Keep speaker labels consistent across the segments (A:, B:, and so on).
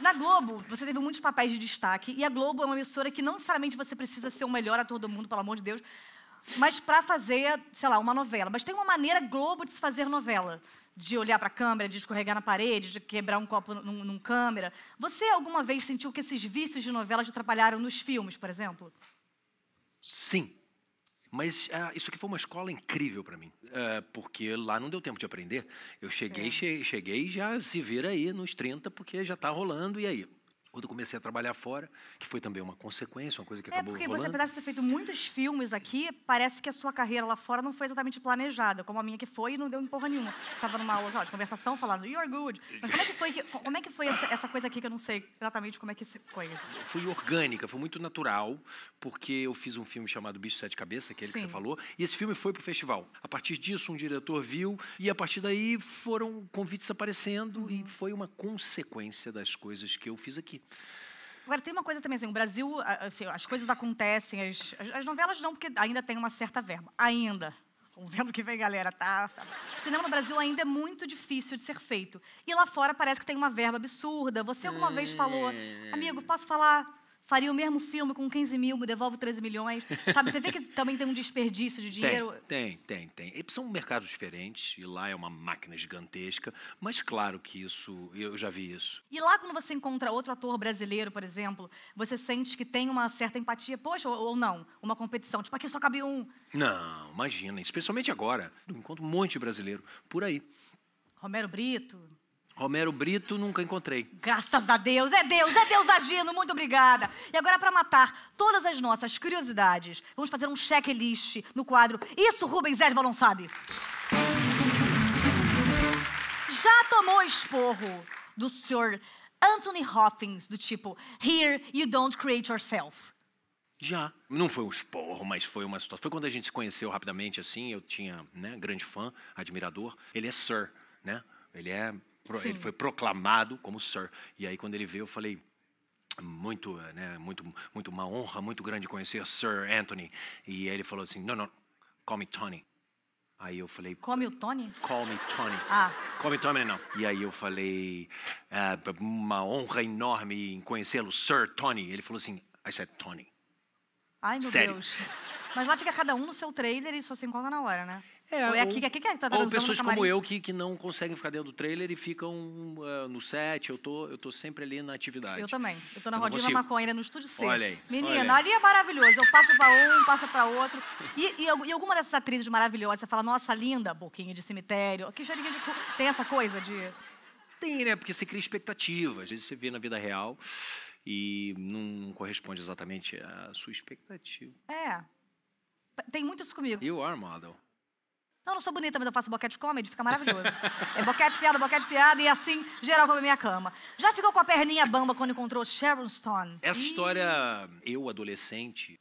A: Na Globo, você teve muitos papéis de destaque, e a Globo é uma emissora que não necessariamente você precisa ser o melhor ator do mundo, pelo amor de Deus, mas para fazer, sei lá, uma novela. Mas tem uma maneira Globo de se fazer novela, de olhar para a câmera, de escorregar na parede, de quebrar um copo num, num câmera. Você alguma vez sentiu que esses vícios de novela te atrapalharam nos filmes, por exemplo?
B: Sim. Mas ah, isso aqui foi uma escola incrível para mim, ah, porque lá não deu tempo de aprender. Eu cheguei, é. cheguei já se vira aí nos 30, porque já está rolando, e aí? Quando comecei a trabalhar fora, que foi também uma consequência, uma coisa que é acabou É porque rolando. você, apesar de
A: ter feito muitos filmes aqui, parece que a sua carreira lá fora não foi exatamente planejada, como a minha que foi e não deu em porra nenhuma. Estava numa aula de conversação, falando. you're good. Mas como é que foi, que, como é que foi essa, essa, coisa aqui que eu não sei exatamente como é que se conhece?
B: Foi orgânica, foi muito natural, porque eu fiz um filme chamado Bicho Sete Cabeças, aquele Sim. que você falou, e esse filme foi pro festival. A partir disso, um diretor viu, e a partir daí foram convites aparecendo, uhum. e foi uma consequência das coisas que eu fiz
A: aqui. Agora, tem uma coisa também, assim, o Brasil, assim, as coisas acontecem, as, as novelas não, porque ainda tem uma certa verba. Ainda. Vamos ver que vem, galera, tá? O cinema no Brasil ainda é muito difícil de ser feito. E lá fora parece que tem uma verba absurda. Você alguma vez falou, amigo, posso falar faria o mesmo filme com 15 mil, me devolve 13 milhões. Sabe, você vê que também tem um desperdício de dinheiro?
B: Tem, tem, tem. tem. são mercados diferentes, e lá é uma máquina gigantesca, mas claro que isso, eu já vi isso.
A: E lá quando você encontra outro ator brasileiro, por exemplo, você sente que tem uma certa empatia, poxa, ou não, uma competição, tipo, aqui só cabe um.
B: Não, imagina, especialmente agora, eu encontro um monte de brasileiro por aí. Romero Brito, Romero Brito, nunca encontrei.
A: Graças a Deus, é Deus, é Deus agindo, muito obrigada. E agora, para matar todas as nossas curiosidades, vamos fazer um checklist no quadro Isso Rubens Esval não sabe. Já tomou esporro do Sr. Anthony Hopkins, do tipo Here you don't create yourself?
B: Já. Não foi um esporro, mas foi uma situação. Foi quando a gente se conheceu rapidamente, assim, eu tinha, né, grande fã, admirador. Ele é Sir, né? Ele é ele foi proclamado como Sir. E aí quando ele veio, eu falei muito, eh, né, muito, muito uma honra, muito grande conhecer Sir Anthony. E aí ele falou assim, não, não, call me Tony. Aí eu falei. Come o Tony? Call me Tony. Ah. Call me Tony, não. E aí eu falei. Eh, uma honra enorme em conhecê-lo, Sir Tony. Ele falou assim: I said Tony.
A: Ai, meu Sério. Deus. Mas lá fica cada um no seu trailer e só se encontra na hora, né? É, ou é aqui, é aqui é que tá ou pessoas como eu
B: que, que não conseguem ficar dentro do trailer e ficam uh, no set. Eu tô, eu tô sempre ali na atividade. Eu
A: também. Eu tô na eu rodinha da maconha, no estúdio C. Olha aí. Menina, olha aí. ali é maravilhoso. Eu passo para um, passo para outro. E, e, e, alguma dessas atrizes maravilhosas, você fala, nossa, linda, boquinha de cemitério. Que cheirinho de... Tem essa coisa de...
B: Tem, né? Porque você cria expectativa. Às vezes você vê na vida real e não, não corresponde exatamente à sua expectativa.
A: É. Tem muito isso comigo. You are model não sou bonita, mas eu faço boquete comedy, fica maravilhoso. É boquete piada, boquete piada, e assim, geral pra minha cama. Já ficou com a perninha bamba quando encontrou Sharon Stone? Essa e...
B: história, eu, adolescente,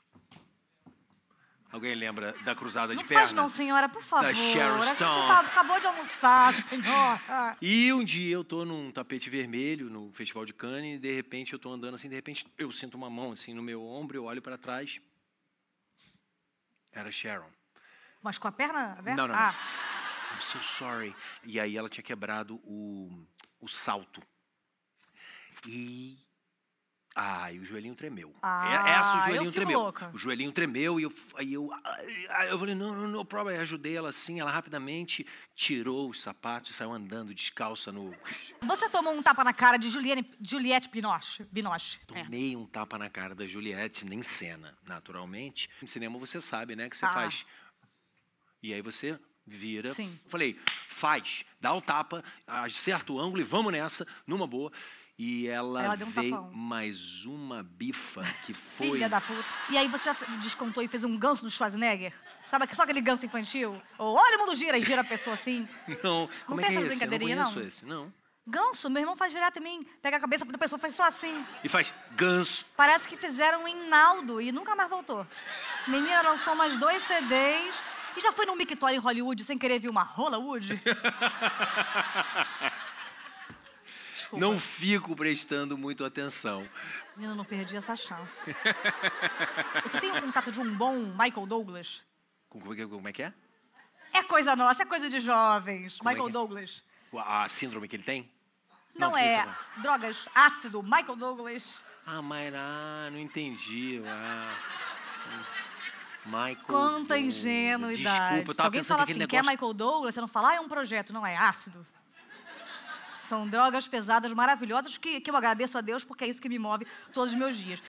B: Alguém lembra da cruzada não de pernas? Não faz não,
A: senhora, por favor. Da Sharon Stone. A gente acabou de almoçar, senhora.
B: E um dia eu tô num tapete vermelho no Festival de Cannes e de repente eu tô andando assim, de repente eu sinto uma mão assim no meu ombro, eu olho para trás. Era Sharon.
A: Mas com a perna aberta? Não, não. Ah.
B: I'm so sorry. E aí ela tinha quebrado o, o salto. E. Ah, e o joelhinho tremeu. É, ah, essa, o joelhinho eu tremeu. Louca. O joelhinho tremeu e eu, aí eu, aí eu falei, não, não, não, prova. Eu ajudei ela assim, ela rapidamente tirou os sapatos e saiu andando descalça no.
A: Você tomou um tapa na cara de Juliane, Juliette Binoche? Binoche. É.
B: Tomei é. um tapa na cara da Juliette, nem cena, naturalmente. No cinema você sabe, né? Que você ah. faz e aí você vira. Sim. Falei, faz, dá o um tapa, acerta o ângulo e vamos nessa, numa boa. E ela, ela um veio tapão. mais uma bifa que foi. Filha da
A: puta. E aí você já descontou e fez um ganso do Schwarzenegger? Sabe só aquele ganso infantil? Ou olha o mundo gira e gira a pessoa assim?
B: Não, não como é tem é essa é brincadeirinha, não? não. Esse, não.
A: Ganso, meu irmão faz direto em mim. Pega a cabeça da pessoa, faz só assim.
B: E faz ganso.
A: Parece que fizeram um Inaldo e nunca mais voltou. Menina lançou mais dois CDs e já foi num mictório em Hollywood sem querer ver uma Hollywood? Desculpa. Não
B: fico prestando muito atenção.
A: Menina, não perdi essa chance. Você tem um contato de um bom Michael Douglas?
B: Como é que é?
A: É coisa nossa, é coisa de jovens. Como é Michael é Douglas.
B: A síndrome que ele tem?
A: Não, não é. Drogas, ácido, Michael Douglas.
B: Ah, Mayra, não entendi. Ah. Michael Quanta ingenuidade. Desculpa, Se alguém falar assim, negócio... quer Michael
A: Douglas, você não fala, ah, é um projeto. Não, é ácido. São drogas pesadas maravilhosas que, que eu agradeço a Deus porque é isso que me move todos os meus dias.